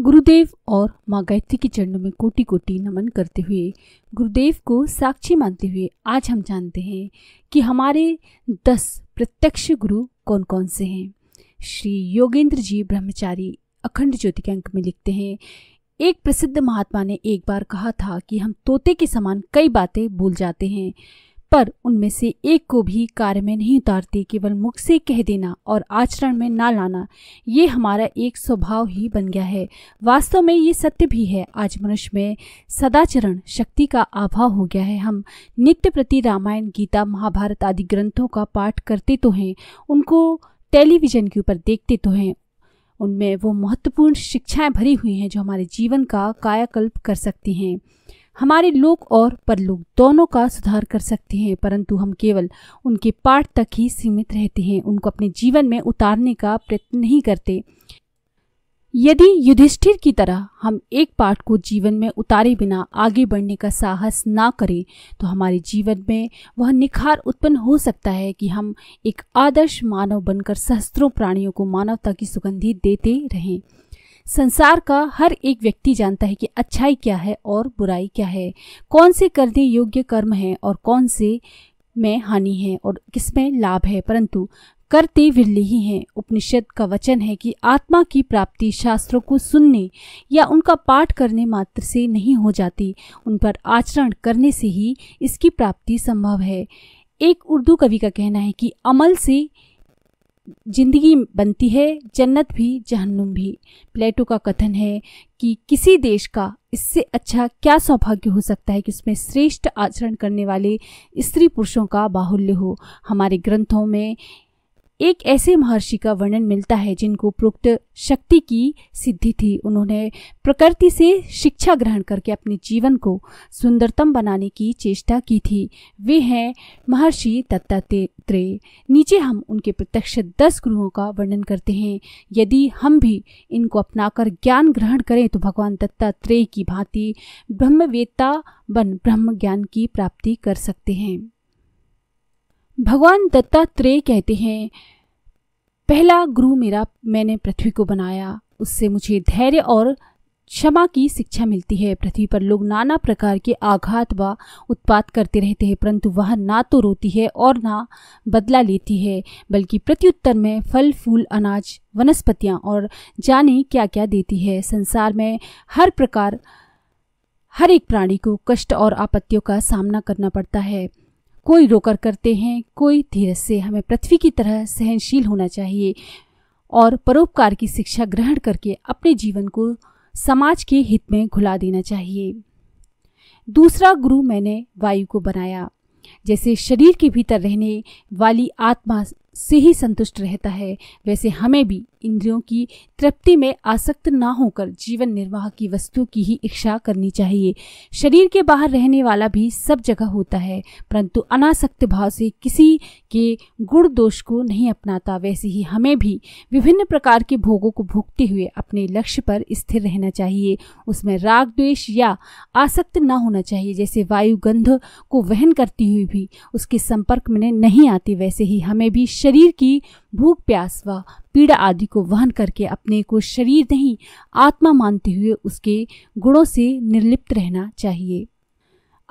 गुरुदेव और माँ गायत्री के चरणों में कोटि कोटि नमन करते हुए गुरुदेव को साक्षी मानते हुए आज हम जानते हैं कि हमारे दस प्रत्यक्ष गुरु कौन कौन से हैं श्री योगेंद्र जी ब्रह्मचारी अखंड ज्योति के अंक में लिखते हैं एक प्रसिद्ध महात्मा ने एक बार कहा था कि हम तोते के समान कई बातें भूल जाते हैं पर उनमें से एक को भी कार्य में नहीं उतारते केवल मुख से कह देना और आचरण में ना लाना ये हमारा एक स्वभाव ही बन गया है वास्तव में ये सत्य भी है आज मनुष्य में सदाचरण शक्ति का अभाव हो गया है हम नित्य प्रति रामायण गीता महाभारत आदि ग्रंथों का पाठ करते तो हैं उनको टेलीविजन के ऊपर देखते तो हैं उनमें वो महत्वपूर्ण शिक्षाएं भरी हुई हैं जो हमारे जीवन का कायाकल्प कर सकती हैं हमारे लोक और परलोक दोनों का सुधार कर सकते हैं परंतु हम केवल उनके पाठ तक ही सीमित रहते हैं उनको अपने जीवन में उतारने का प्रयत्न नहीं करते यदि युधिष्ठिर की तरह हम एक पाठ को जीवन में उतारे बिना आगे बढ़ने का साहस ना करें तो हमारे जीवन में वह निखार उत्पन्न हो सकता है कि हम एक आदर्श मानव बनकर सहस्त्रों प्राणियों को मानवता की सुगंधी देते रहें संसार का हर एक व्यक्ति जानता है कि अच्छाई क्या है और बुराई क्या है कौन से करने योग्य कर्म है और कौन से में हानि है और किसमें लाभ है परंतु करते विरले ही हैं उपनिषद का वचन है कि आत्मा की प्राप्ति शास्त्रों को सुनने या उनका पाठ करने मात्र से नहीं हो जाती उन पर आचरण करने से ही इसकी प्राप्ति संभव है एक उर्दू कवि का कहना है कि अमल से जिंदगी बनती है जन्नत भी जहन्नुम भी प्लेटो का कथन है कि किसी देश का इससे अच्छा क्या सौभाग्य हो सकता है कि उसमें श्रेष्ठ आचरण करने वाले स्त्री पुरुषों का बाहुल्य हो हमारे ग्रंथों में एक ऐसे महर्षि का वर्णन मिलता है जिनको प्रोक्त शक्ति की सिद्धि थी उन्होंने प्रकृति से शिक्षा ग्रहण करके अपने जीवन को सुंदरतम बनाने की चेष्टा की थी वे हैं महर्षि दत्तात्रेय नीचे हम उनके प्रत्यक्ष दस गुरुओं का वर्णन करते हैं यदि हम भी इनको अपनाकर ज्ञान ग्रहण करें तो भगवान दत्तात्रेय की भांति ब्रह्मवेत्ता बन ब्रह्म ज्ञान की प्राप्ति कर सकते हैं भगवान दत्तात्रेय कहते हैं पहला गुरु मेरा मैंने पृथ्वी को बनाया उससे मुझे धैर्य और क्षमा की शिक्षा मिलती है पृथ्वी पर लोग नाना प्रकार के आघात व उत्पात करते रहते हैं परंतु वह ना तो रोती है और ना बदला लेती है बल्कि प्रत्युत्तर में फल फूल अनाज वनस्पतियाँ और जाने क्या क्या देती है संसार में हर प्रकार हर एक प्राणी को कष्ट और आपत्तियों का सामना करना पड़ता है कोई रोकर करते हैं कोई धीरज से हमें पृथ्वी की तरह सहनशील होना चाहिए और परोपकार की शिक्षा ग्रहण करके अपने जीवन को समाज के हित में घुला देना चाहिए दूसरा गुरु मैंने वायु को बनाया जैसे शरीर के भीतर रहने वाली आत्मा से ही संतुष्ट रहता है वैसे हमें भी इंद्रियों की तृप्ति में आसक्त ना होकर जीवन निर्वाह की वस्तु की ही इच्छा करनी चाहिए शरीर के बाहर रहने वाला भी सब जगह होता है परंतु अनासक्त भाव से किसी के गुण दोष को नहीं अपनाता वैसे ही हमें भी विभिन्न प्रकार के भोगों को भोगते हुए अपने लक्ष्य पर स्थिर रहना चाहिए उसमें राग द्वेष या आसक्त ना होना चाहिए जैसे वायु गंध को वहन करती हुई भी उसके संपर्क में नहीं आती वैसे ही हमें भी शरीर की भूख प्यास व पीड़ा आदि को वहन करके अपने को शरीर नहीं आत्मा मानते हुए उसके गुणों से निर्लिप्त रहना चाहिए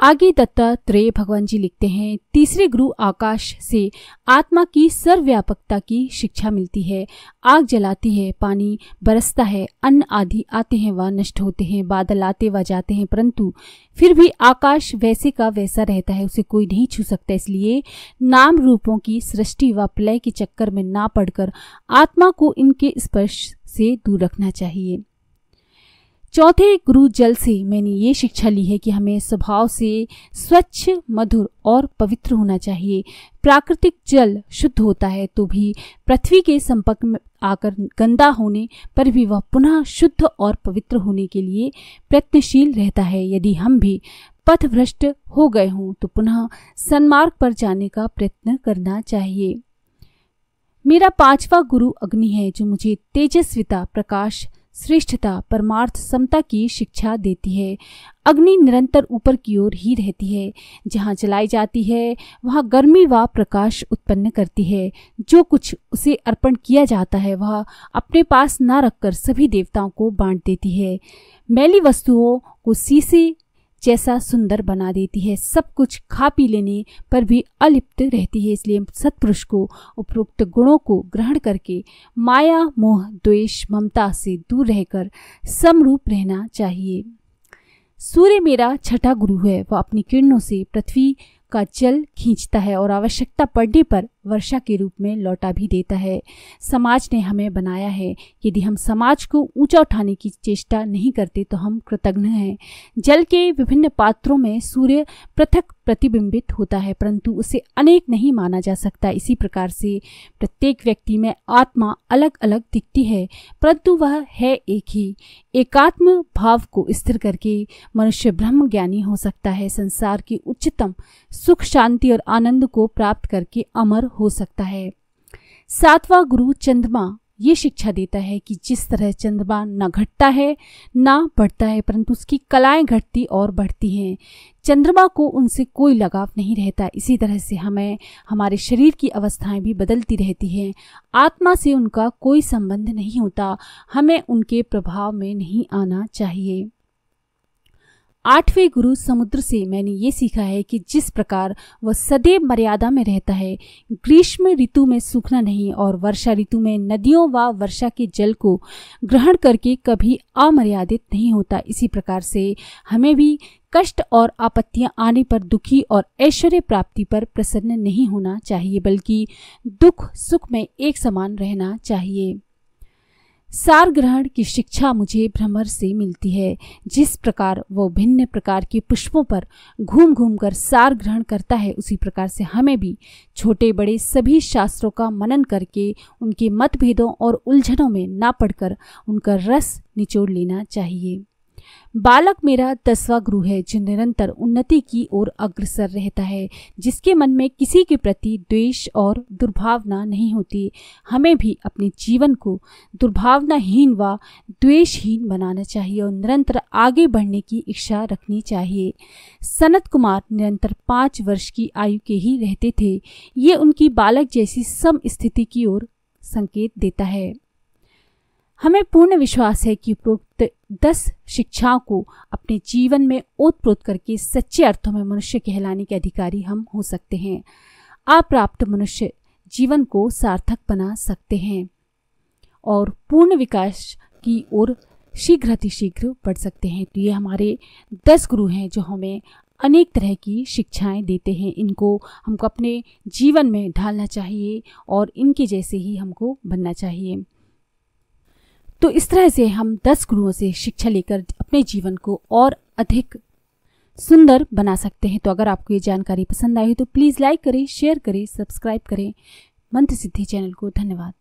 आगे दत्तात्रेय भगवान जी लिखते हैं तीसरे गुरु आकाश से आत्मा की सर्वव्यापकता की शिक्षा मिलती है आग जलाती है पानी बरसता है अन्न आदि आते हैं व नष्ट होते हैं बादल आते व जाते हैं परंतु फिर भी आकाश वैसे का वैसा रहता है उसे कोई नहीं छू सकता इसलिए नाम रूपों की सृष्टि व प्लय के चक्कर में ना पड़कर आत्मा को इनके स्पर्श से दूर रखना चाहिए चौथे गुरु जल से मैंने ये शिक्षा ली है कि हमें स्वभाव से स्वच्छ मधुर और पवित्र होना चाहिए प्राकृतिक जल शुद्ध होता है तो भी पृथ्वी के संपर्क में आकर गंदा होने पर भी वह पुनः शुद्ध और पवित्र होने के लिए प्रयत्नशील रहता है यदि हम भी पथ भ्रष्ट हो गए हों तो पुनः सन्मार्ग पर जाने का प्रयत्न करना चाहिए मेरा पांचवा गुरु अग्नि है जो मुझे तेजस्विता प्रकाश श्रेष्ठता परमार्थ समता की शिक्षा देती है अग्नि निरंतर ऊपर की ओर ही रहती है जहाँ जलाई जाती है वहाँ गर्मी व प्रकाश उत्पन्न करती है जो कुछ उसे अर्पण किया जाता है वह अपने पास न रखकर सभी देवताओं को बांट देती है मैली वस्तुओं को सीसे जैसा सुंदर बना देती है सब कुछ खा पी लेने पर भी अलिप्त रहती है इसलिए सत्पुरुष को उपरोक्त गुणों को ग्रहण करके माया मोह द्वेष ममता से दूर रहकर समरूप रहना चाहिए सूर्य मेरा छठा गुरु है वह अपनी किरणों से पृथ्वी का जल खींचता है और आवश्यकता पड़ने पर वर्षा के रूप में लौटा भी देता है समाज ने हमें बनाया है यदि हम समाज को ऊंचा उठाने की चेष्टा नहीं करते तो हम कृतघ्न हैं जल के विभिन्न पात्रों में सूर्य पृथक प्रतिबिंबित होता है परंतु उसे अनेक नहीं माना जा सकता इसी प्रकार से प्रत्येक व्यक्ति में आत्मा अलग अलग दिखती है परंतु वह है एक ही एकात्म भाव को स्थिर करके मनुष्य ब्रह्म ज्ञानी हो सकता है संसार की उच्चतम सुख शांति और आनंद को प्राप्त करके अमर हो सकता है सातवां गुरु चंद्रमा ये शिक्षा देता है कि जिस तरह चंद्रमा न घटता है ना बढ़ता है परंतु उसकी कलाएं घटती और बढ़ती हैं चंद्रमा को उनसे कोई लगाव नहीं रहता इसी तरह से हमें हमारे शरीर की अवस्थाएं भी बदलती रहती हैं आत्मा से उनका कोई संबंध नहीं होता हमें उनके प्रभाव में नहीं आना चाहिए आठवें गुरु समुद्र से मैंने ये सीखा है कि जिस प्रकार वह सदैव मर्यादा में रहता है ग्रीष्म ऋतु में सूखना नहीं और वर्षा ऋतु में नदियों व वर्षा के जल को ग्रहण करके कभी अमर्यादित नहीं होता इसी प्रकार से हमें भी कष्ट और आपत्तियां आने पर दुखी और ऐश्वर्य प्राप्ति पर प्रसन्न नहीं होना चाहिए बल्कि दुख सुख में एक समान रहना चाहिए सार ग्रहण की शिक्षा मुझे भ्रमर से मिलती है जिस प्रकार वो भिन्न प्रकार के पुष्पों पर घूम घूम कर सार ग्रहण करता है उसी प्रकार से हमें भी छोटे बड़े सभी शास्त्रों का मनन करके उनके मतभेदों और उलझनों में ना पड़कर उनका रस निचोड़ लेना चाहिए बालक मेरा दसवा गुरु है जो निरंतर उन्नति की ओर अग्रसर रहता है जिसके मन में किसी के प्रति द्वेष और दुर्भावना नहीं होती हमें भी अपने जीवन को दुर्भावनाहीन व द्वेषहीन बनाना चाहिए और निरंतर आगे बढ़ने की इच्छा रखनी चाहिए सनत कुमार निरंतर पाँच वर्ष की आयु के ही रहते थे ये उनकी बालक जैसी सम स्थिति की ओर संकेत देता है हमें पूर्ण विश्वास है कि उपरोक्त दस शिक्षाओं को अपने जीवन में ओतप्रोत करके सच्चे अर्थों में मनुष्य कहलाने के अधिकारी हम हो सकते हैं अप्राप्त मनुष्य जीवन को सार्थक बना सकते हैं और पूर्ण विकास की ओर शीघ्र शीघ्र बढ़ सकते हैं तो ये हमारे दस गुरु हैं जो हमें अनेक तरह की शिक्षाएं देते हैं इनको हमको अपने जीवन में ढालना चाहिए और इनके जैसे ही हमको बनना चाहिए तो इस तरह से हम दस गुरुओं से शिक्षा लेकर अपने जीवन को और अधिक सुंदर बना सकते हैं तो अगर आपको ये जानकारी पसंद आई तो प्लीज़ लाइक करें शेयर करें सब्सक्राइब करें मंत्र सिद्धि चैनल को धन्यवाद